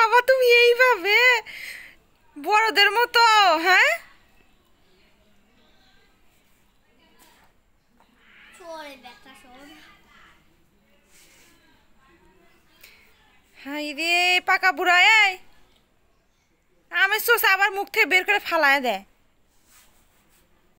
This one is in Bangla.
বাবা তুমি এইভাবে বড়দের মতো হ্যাঁ পাকা বুড়ায় আমি সোসা আবার মুখ থেকে বের করে ফালায় দেয়